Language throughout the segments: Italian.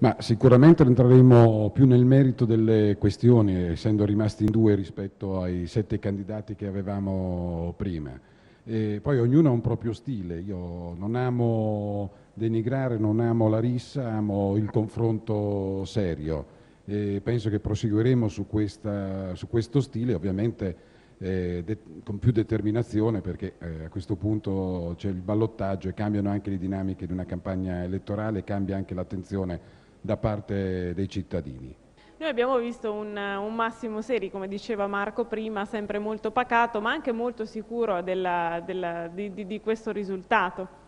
Ma sicuramente entreremo più nel merito delle questioni, essendo rimasti in due rispetto ai sette candidati che avevamo prima. E poi ognuno ha un proprio stile, io non amo denigrare, non amo la rissa, amo il confronto serio. E penso che proseguiremo su, questa, su questo stile, ovviamente eh, con più determinazione perché eh, a questo punto c'è il ballottaggio e cambiano anche le dinamiche di una campagna elettorale, cambia anche l'attenzione da parte dei cittadini. Noi abbiamo visto un, un, Massimo Seri, come diceva Marco prima, sempre molto pacato ma anche molto sicuro della, della, di, di, di, questo risultato.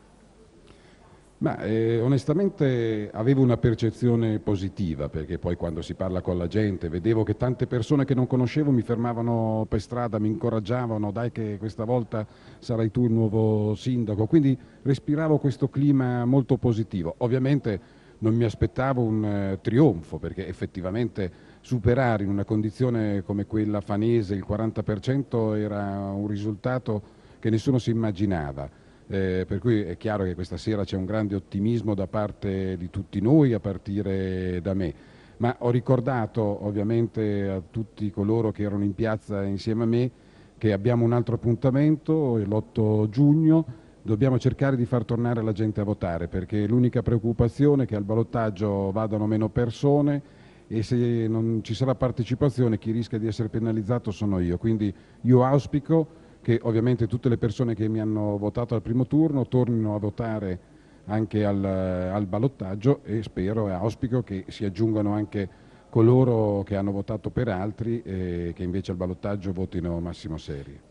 Ma, eh, onestamente avevo una percezione positiva perché poi quando si parla con la gente vedevo che tante persone che non conoscevo mi fermavano per strada, mi incoraggiavano, dai che questa volta sarai tu il nuovo sindaco, quindi respiravo questo clima molto positivo. Ovviamente non mi aspettavo un eh, trionfo perché effettivamente superare in una condizione come quella fanese il 40% era un risultato che nessuno si immaginava. Eh, per cui è chiaro che questa sera c'è un grande ottimismo da parte di tutti noi, a partire da me. Ma ho ricordato ovviamente a tutti coloro che erano in piazza insieme a me che abbiamo un altro appuntamento l'8 giugno dobbiamo cercare di far tornare la gente a votare perché l'unica preoccupazione è che al ballottaggio vadano meno persone e se non ci sarà partecipazione chi rischia di essere penalizzato sono io. Quindi io auspico che ovviamente tutte le persone che mi hanno votato al primo turno tornino a votare anche al, al ballottaggio e spero e auspico che si aggiungano anche coloro che hanno votato per altri e che invece al ballottaggio votino Massimo Serie.